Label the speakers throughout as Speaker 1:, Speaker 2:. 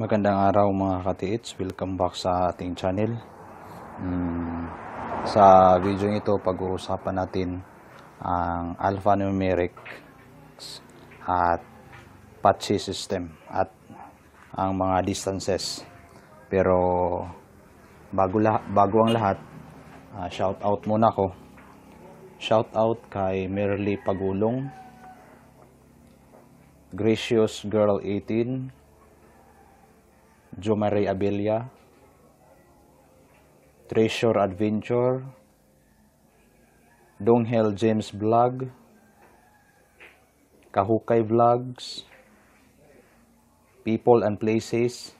Speaker 1: Magandang araw mga katiits, welcome back sa ating channel. Hmm, sa video ito, pag-uusapan natin ang alphanumeric at patchy system at ang mga distances. Pero bago, lah bago ang lahat, uh, ah, shout out muna ko. Shout out kay Merly Pagulong, Gracious Girl 18, Jomare Abelia, Treasure Adventure, Donghel James Vlog, Kahukay Vlogs, People and Places,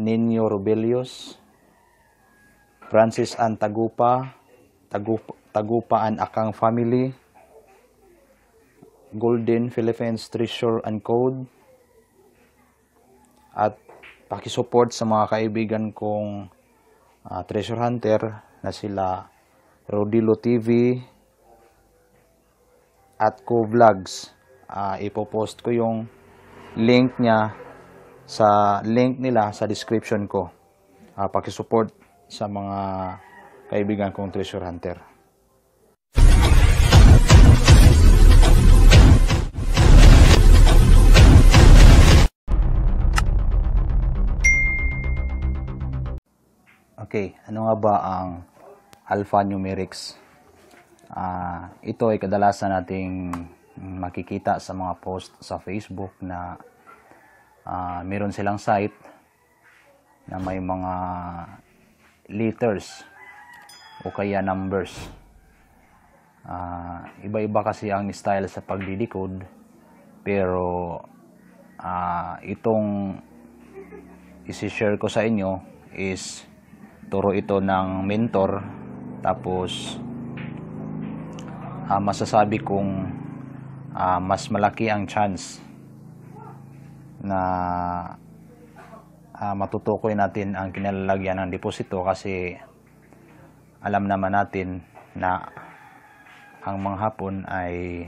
Speaker 1: Nino Rubelius, Francis and Tagupa, Tagupa, Tagupa and Akang Family, Golden Philippines Treasure and Code, at pakisupport sa mga kaibigan kong uh, treasure hunter na sila Rodilo TV at Co Vlogs. Uh, ipopost ko yung link niya sa link nila sa description ko. Uh, pakisupport sa mga kaibigan kong treasure hunter. Okay, ano nga ba ang alphanumerics? Uh, ito ay kadalasan nating makikita sa mga post sa Facebook na uh, meron silang site na may mga letters o kaya numbers. Uh, iba-iba kasi ang style sa pagdidecode pero uh, itong isi-share ko sa inyo is Turo ito ng mentor. Tapos, uh, masasabi kong uh, mas malaki ang chance na uh, matutukoy natin ang kinalalagyan ng deposito kasi alam naman natin na ang mga hapon ay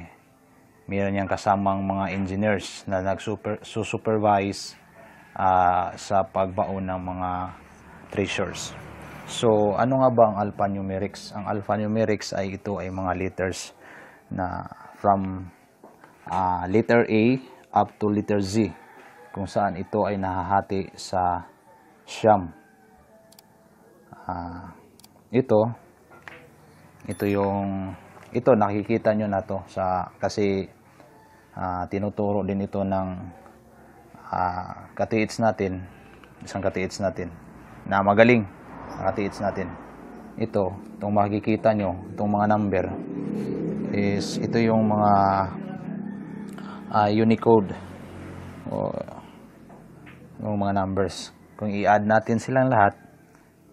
Speaker 1: meron niyang kasamang mga engineers na nagsupervise uh, sa pagbaon ng mga treasures. So, ano nga ba ang alphanumerics? Ang alphanumerics ay ito ay mga letters na from uh, letter A up to letter Z kung saan ito ay nahahati sa siyam. Uh, ito, ito yung, ito nakikita nyo na to sa, kasi uh, tinuturo din ito ng uh, katiits natin, isang katiits natin na magaling nakatiits natin ito, itong makikita nyo itong mga number is ito yung mga uh, Unicode o yung mga numbers kung i-add natin silang lahat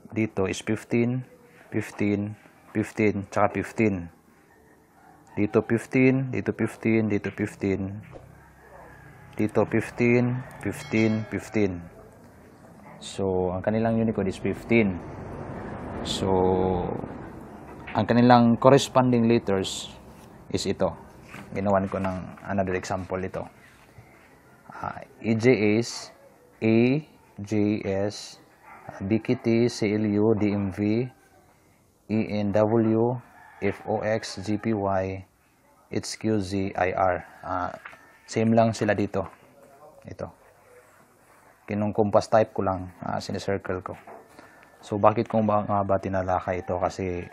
Speaker 1: dito is 15 15 15 tsaka 15 dito 15 dito 15 dito 15 dito 15 15 15 So, ang kanilang Unicode is 15. So, ang kanilang corresponding letters is ito. Ginawan ko ng another example ito. Uh, ah, EJ is A, J, S, BKT, CLU, DMV, ENW, FOX, GPY, HQZ, IR. Uh, ah, same lang sila dito. Ito kinong compass type ko lang uh, sinicircle ko so bakit kung ba, uh, ba tinalakay ito kasi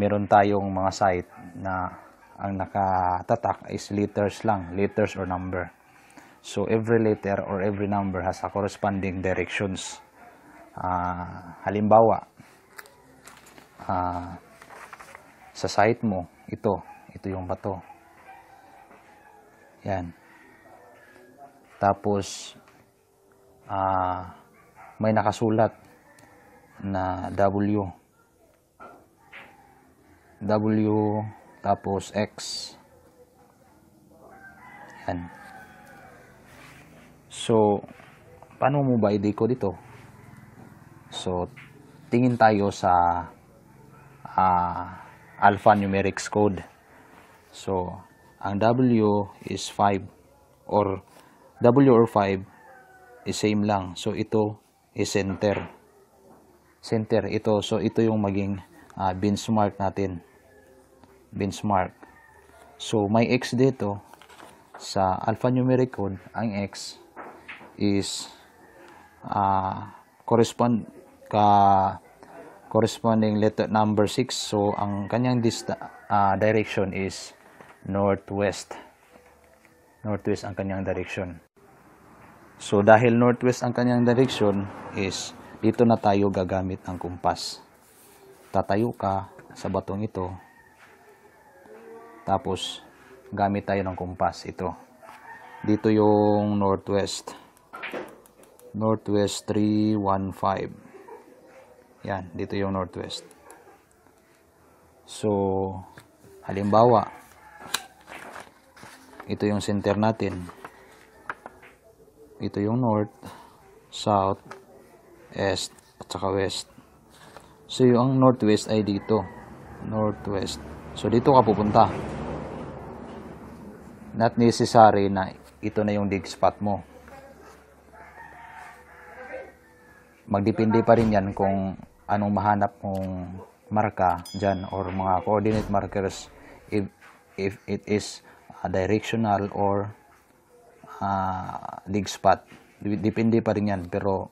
Speaker 1: meron tayong mga site na ang nakatatak is letters lang letters or number so every letter or every number has a corresponding directions uh, halimbawa uh, sa site mo ito ito yung bato yan tapos uh, may nakasulat na W W tapos X yan so paano mo ba i-deco dito so tingin tayo sa uh, ah, alphanumerics code so ang W is 5 or W or 5 is same lang. So ito is center. Center ito. So ito yung maging uh, benchmark natin. Benchmark. So may x dito sa alphanumeric code, ang x is uh, correspond ka corresponding letter number 6. So ang kanyang dist uh, ah, direction is northwest. Northwest ang kanyang direction. So dahil northwest ang kanyang direction is dito na tayo gagamit ng kumpas. Tatayo ka sa batong ito. Tapos gamit tayo ng kumpas ito. Dito yung northwest. Northwest 315. Yan, dito yung northwest. So halimbawa ito yung center natin ito yung north south east at saka west so yung northwest ay dito northwest so dito ka pupunta not necessary na ito na yung dig spot mo magdepende pa rin yan kung anong mahanap mong marka dyan or mga coordinate markers if, if it is uh, directional or uh, league spot. Depende pa rin yan. Pero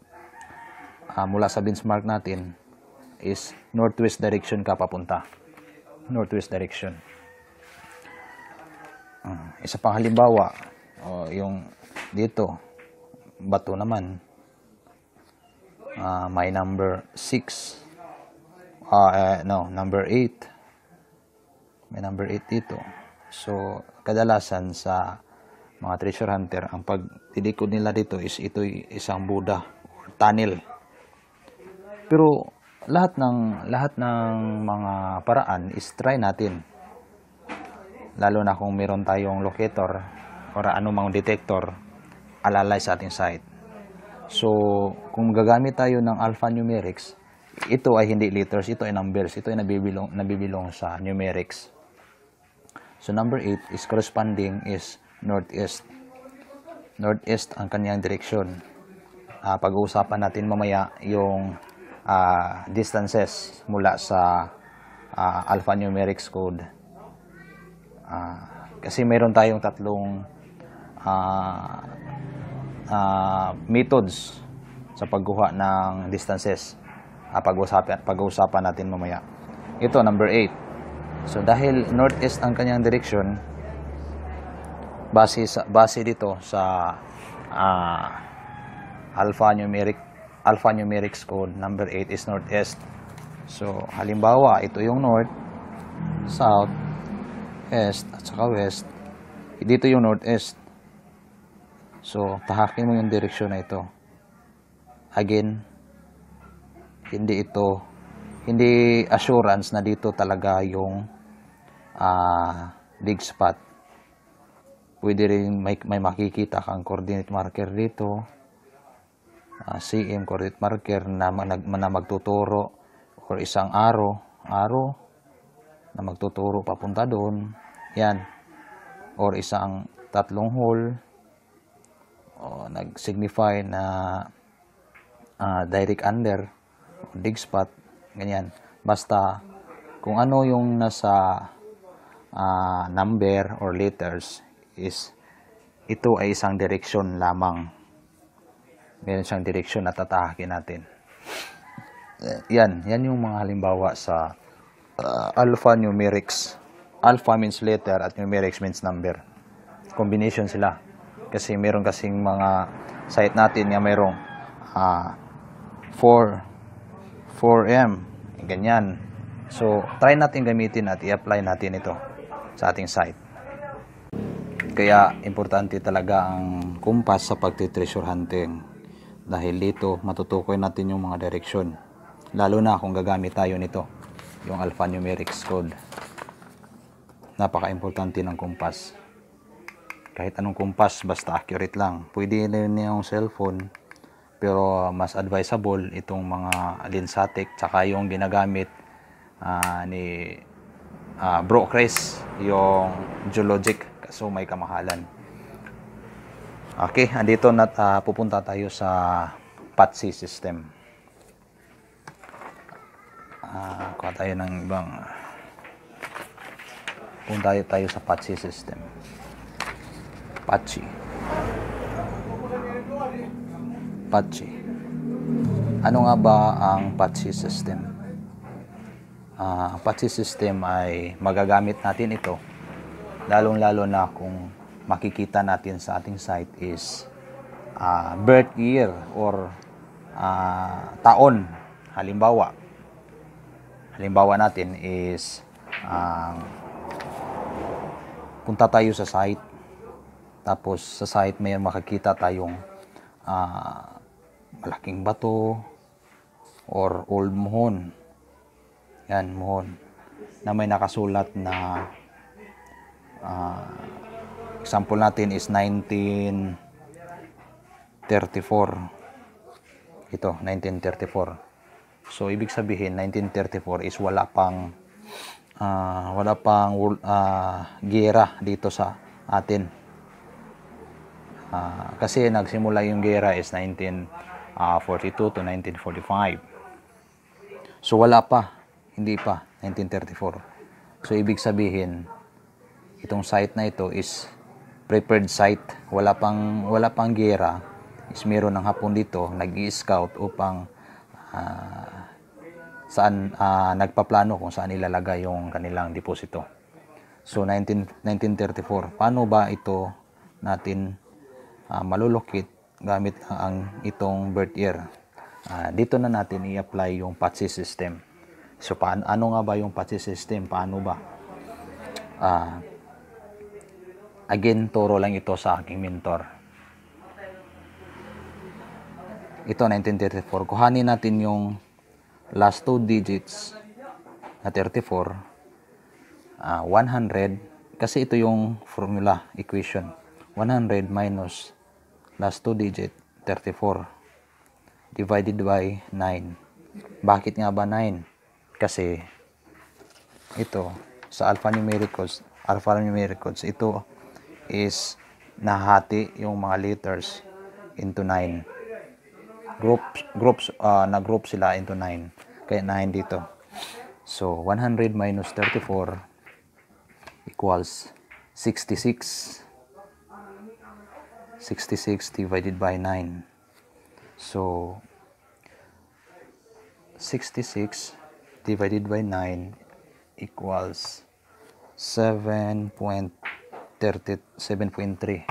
Speaker 1: uh, mula sa benchmark natin is northwest direction ka papunta. Northwest direction. Uh, isa pang halimbawa, oh, yung dito, bato naman. Uh, may number 6. Uh, uh, no, number 8. May number 8 dito. So, kadalasan sa mga treasure hunter, ang pagtilikod nila dito is ito'y isang Buddha or tunnel. Pero lahat ng lahat ng mga paraan is try natin. Lalo na kung meron tayong locator or anumang detector alalay sa ating site. So, kung gagamit tayo ng alphanumerics, ito ay hindi letters, ito ay numbers, ito ay nabibilong, nabibilong sa numerics. So, number 8 is corresponding is northeast. Northeast ang kanyang direction. Uh, ah, pag-uusapan natin mamaya yung uh, distances mula sa uh, ah, alphanumerics code. Uh, kasi mayroon tayong tatlong uh, uh, methods sa pagguha ng distances. Uh, pag-uusapan, pag-uusapan natin mamaya. Ito, number 8. So, dahil northeast ang kanyang direction, base sa base dito sa uh, ah, alphanumeric alphanumeric code number 8 is northeast. So halimbawa, ito yung north, south, east at saka west. Dito yung northeast. So tahakin mo yung direksyon na ito. Again, hindi ito hindi assurance na dito talaga yung uh, big spot pwede rin may, may makikita kang coordinate marker dito uh, ah, CM coordinate marker na, nag, na magtuturo or isang arrow arrow na magtuturo papunta doon yan or isang tatlong hole o nag-signify na uh, direct under dig spot ganyan basta kung ano yung nasa uh, number or letters is ito ay isang direksyon lamang. Meron siyang direksyon na tatahakin natin. Eh, yan, yan yung mga halimbawa sa uh, ah, alphanumerics. Alpha means letter at numerics means number. Combination sila. Kasi meron kasing mga site natin na mayroong uh, ah, 4, 4M, ganyan. So, try natin gamitin at i-apply natin ito sa ating site. Kaya importante talaga ang kumpas sa pagti-treasure hunting. Dahil dito matutukoy natin yung mga direksyon. Lalo na kung gagamit tayo nito, yung alphanumerics code. Napaka-importante ng kumpas. Kahit anong kumpas, basta accurate lang. Pwede rin yung cellphone, pero mas advisable itong mga linsatic, tsaka yung ginagamit uh, ni uh, ah, Bro Chris, yung geologic so may kamahalan. Okay, andito na uh, pupunta tayo sa PATSI system. Uh, kuha tayo ng ibang punta tayo, tayo sa PATSI system. PATSI. PATSI. Ano nga ba ang PATSI system? Uh, ah, PATSI system ay magagamit natin ito Lalong-lalo na kung makikita natin sa ating site is uh, birth year or uh, taon. Halimbawa, halimbawa natin is uh, punta tayo sa site tapos sa site may makikita tayong uh, malaking bato or old mohon. Yan, mohon. Na may nakasulat na uh, example natin is 1934 ito 1934 so ibig sabihin 1934 is wala pang uh, wala pang uh, ah, gera dito sa atin uh, kasi nagsimula yung gera is 1942 to 1945 so wala pa hindi pa 1934 so ibig sabihin itong site na ito is prepared site. Wala pang wala pang gera. Is meron ng hapon dito nag-i-scout upang uh, saan uh, nagpaplano kung saan ilalagay yung kanilang deposito. So 19 1934. Paano ba ito natin uh, malulukit gamit ang itong birth year? Uh, dito na natin i-apply yung PATSI e system. So paano ano nga ba yung PATSI e system? Paano ba? Uh, Again, turo lang ito sa aking mentor. Ito, 1934. Kuhanin natin yung last two digits na 34. Uh, 100. Kasi ito yung formula, equation. 100 minus last two digit, 34. Divided by 9. Bakit nga ba 9? Kasi ito, sa alphanumeric codes, alphanumeric codes, ito is nahati yung mga letters into 9. Groups, groups, uh, ah, na-group sila into 9. Kaya 9 dito. So, 100 minus 34 equals 66. 66 divided by 9. So, 66 divided by 9 equals 7.2 37.3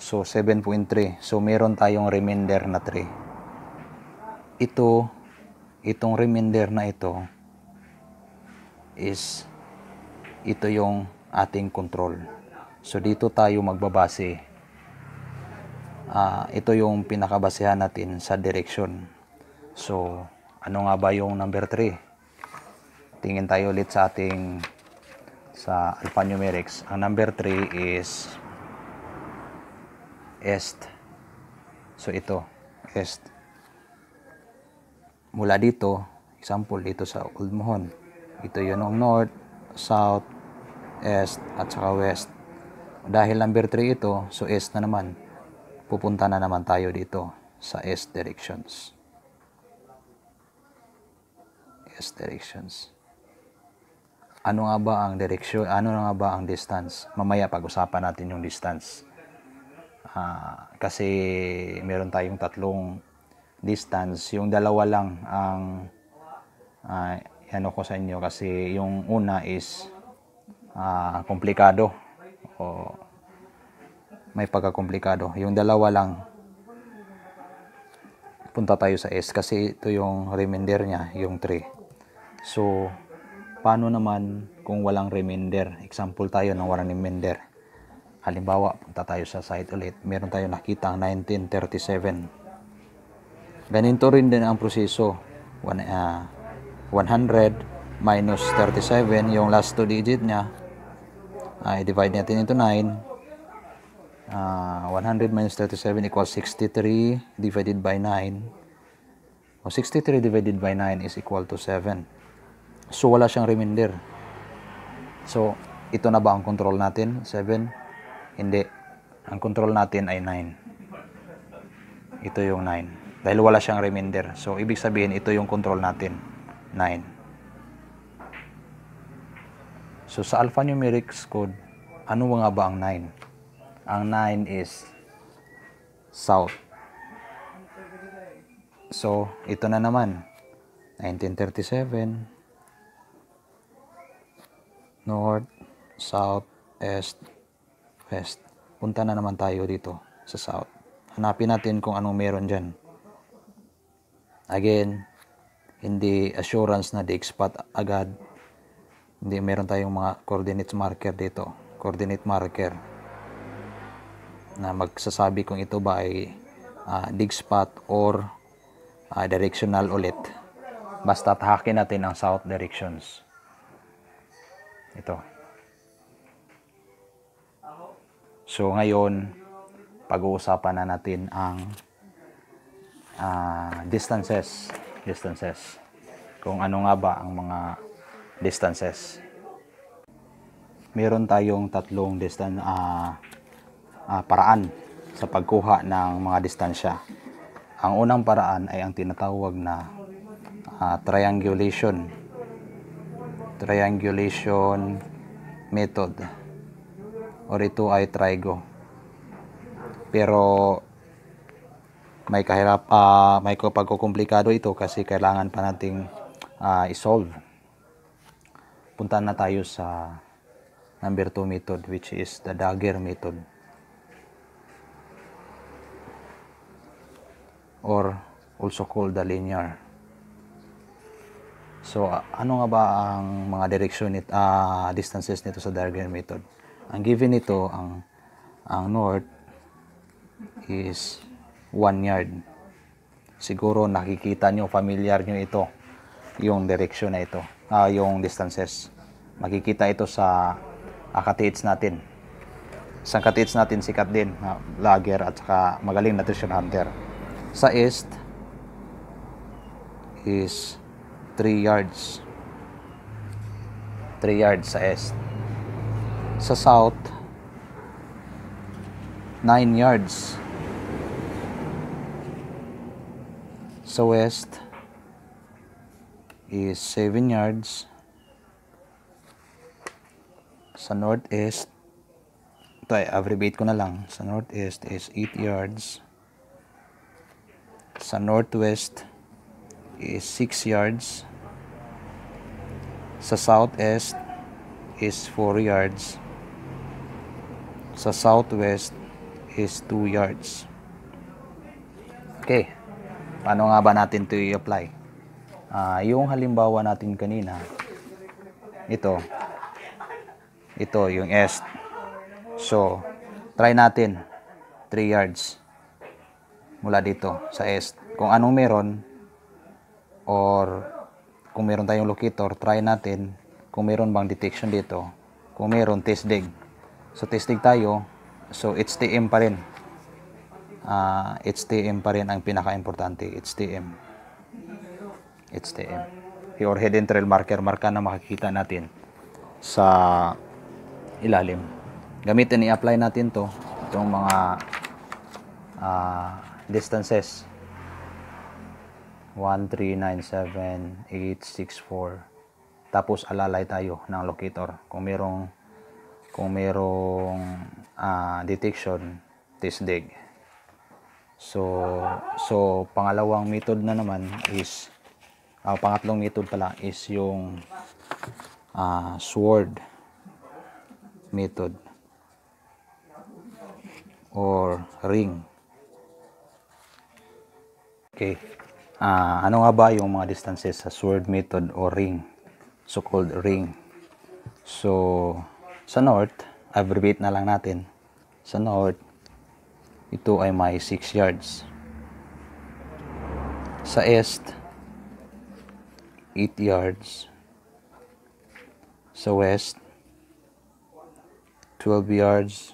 Speaker 1: so 7.3 so meron tayong remainder na 3 ito itong remainder na ito is ito yung ating control so dito tayo magbabase uh, ito yung pinakabasehan natin sa direction so ano nga ba yung number 3 tingin tayo ulit sa ating sa alphanumerics. Ang number 3 is est. So ito, est. Mula dito, example dito sa Old Mohon. Ito yun ang north, south, est, at saka west. Dahil number 3 ito, so est na naman. Pupunta na naman tayo dito sa est directions. S directions ano nga ba ang direksyon, ano nga ba ang distance. Mamaya pag-usapan natin yung distance. Uh, kasi meron tayong tatlong distance. Yung dalawa lang ang uh, ano ko sa inyo kasi yung una is uh, komplikado o may pagkakomplikado. Yung dalawa lang punta tayo sa S kasi ito yung remainder niya, yung 3. So, Paano naman kung walang reminder? Example tayo ng walang reminder. Halimbawa, punta tayo sa site ulit. Meron tayo nakita ang 1937. Ganito rin din ang proseso. One, uh, ah, 100 minus 37, yung last two digit niya, i divide natin into 9. Uh, 100 minus 37 equals 63 divided by 9. O 63 divided by 9 is equal to 7. So, wala siyang reminder. So, ito na ba ang control natin? 7? Hindi. Ang control natin ay 9. Ito yung 9. Dahil wala siyang reminder. So, ibig sabihin, ito yung control natin. 9. So, sa alphanumeric code, ano nga ba ang 9? Ang 9 is south. So, ito na naman. 1937 north, south, east, west. Punta na naman tayo dito sa south. Hanapin natin kung anong meron dyan. Again, hindi assurance na di-expat agad. Hindi meron tayong mga coordinate marker dito. Coordinate marker na magsasabi kung ito ba ay uh, ah, dig spot or uh, directional ulit. Basta tahakin natin ang south directions. Ito. So ngayon, pag-uusapan na natin ang uh, distances. Distances. Kung ano nga ba ang mga distances. Meron tayong tatlong distan uh, uh, paraan sa pagkuha ng mga distansya. Ang unang paraan ay ang tinatawag na uh, triangulation triangulation method or ito ay trigo pero may kahirap uh, may pagkukomplikado ito kasi kailangan pa nating uh, isolve punta na tayo sa number 2 method which is the dagger method or also called the linear So, uh, ano nga ba ang mga direction nit uh, distances nito sa diagram method? Ang given nito ang ang north is 1 yard. Siguro nakikita nyo, familiar nyo ito, yung direction na ito, uh, yung distances. Makikita ito sa uh, katiits natin. Sa katiits natin sikat din, uh, lager at saka magaling nutrition hunter. Sa east is 3 yards 3 yards sa est sa south 9 yards sa west is 7 yards sa northeast ito ay abbreviate ko na lang sa northeast is 8 yards sa northwest is 6 yards sa southeast is 4 yards. Sa southwest is 2 yards. Okay. Paano nga ba natin to i-apply? Uh, yung halimbawa natin kanina, ito. Ito, yung est. So, try natin. 3 yards. Mula dito, sa est. Kung anong meron, or kung meron tayong locator, try natin kung meron bang detection dito. Kung meron, test dig. So, test dig tayo. So, HTM pa rin. Uh, ah, HTM pa rin ang pinaka-importante. HTM. HTM. Your head and trail marker. Marka na makikita natin sa ilalim. Gamitin, i-apply natin to itong mga uh, distances. 1397864 tapos alalay tayo ng locator kung merong kung merong uh, detection this dig so so pangalawang method na naman is uh, pangatlong method pala is yung uh, sword method or ring okay uh, ano nga ba yung mga distances sa sword method o ring so called ring so sa north abbreviate na lang natin sa north ito ay may 6 yards sa east 8 yards sa west 12 yards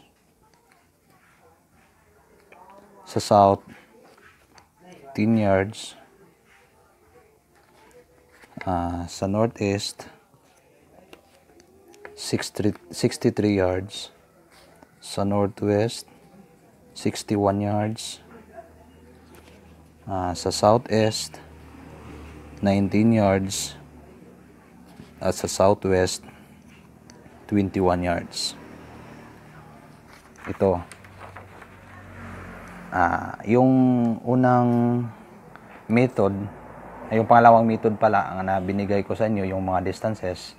Speaker 1: sa south 10 yards uh, sa northeast 63, 63 yards sa northwest 61 yards uh, sa southeast 19 yards at sa southwest 21 yards ito uh, yung unang method yung pangalawang method pala ang na binigay ko sa inyo yung mga distances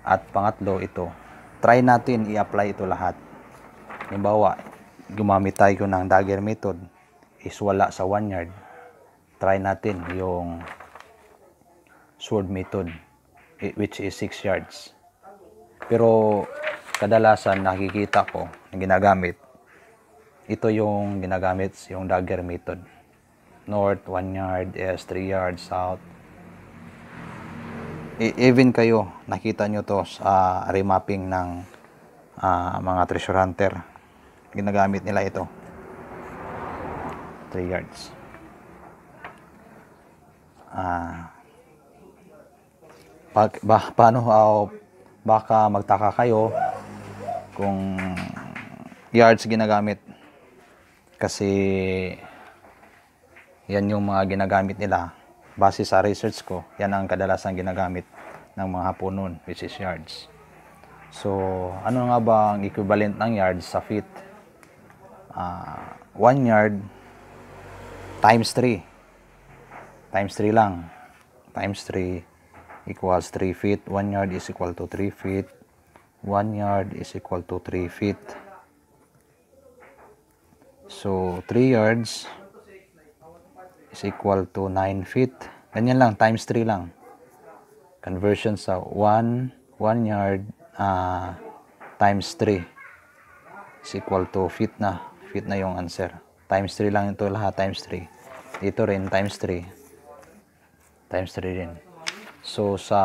Speaker 1: at pangatlo ito. Try natin i-apply ito lahat. Halimbawa, gumamit tayo ng dagger method is wala sa 1 yard. Try natin yung sword method which is 6 yards. Pero kadalasan nakikita ko na ginagamit ito yung ginagamit yung dagger method north 1 yard, east, 3 yards, south. E even kayo, nakita nyo to sa uh, remapping ng uh, mga treasure hunter. Ginagamit nila ito. 3 yards. Ah, pag, ba, paano uh, baka magtaka kayo kung yards ginagamit kasi yan yung mga ginagamit nila. Base sa research ko, yan ang kadalasan ginagamit ng mga hapon which is yards. So, ano nga ba ang equivalent ng yards sa feet? Uh, ah, 1 yard times 3. Times 3 lang. Times 3 equals 3 feet. 1 yard is equal to 3 feet. 1 yard is equal to 3 feet. So, 3 yards is equal to 9 feet. Ganyan lang, times 3 lang. Conversion sa 1, 1 yard uh, times 3 is equal to feet na. Feet na yung answer. Times 3 lang ito lahat, times 3. Dito rin, times 3. Times 3 rin. So, sa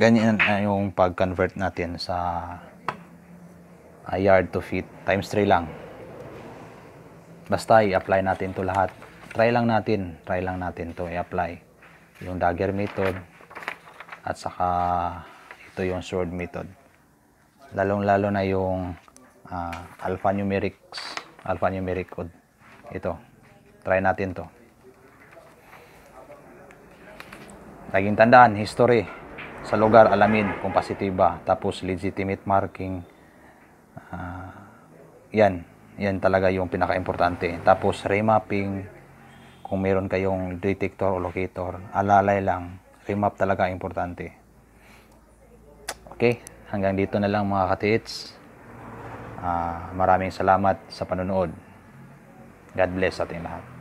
Speaker 1: ganyan na yung pag-convert natin sa uh, yard to feet. Times 3 lang. Basta i-apply natin to lahat. Try lang natin, try lang natin to i-apply. Yung dagger method at saka ito yung sword method. Lalong-lalo na yung uh, alphanumerics, alphanumeric code. Ito, try natin to. Laging tandaan, history. Sa lugar, alamin kung positiba. Tapos, legitimate marking. Uh, yan. Yan talaga yung pinaka-importante. Tapos remapping, kung meron kayong detector o locator, alalay lang, remap talaga importante. Okay, hanggang dito na lang mga katits. Uh, maraming salamat sa panonood. God bless sa ating lahat.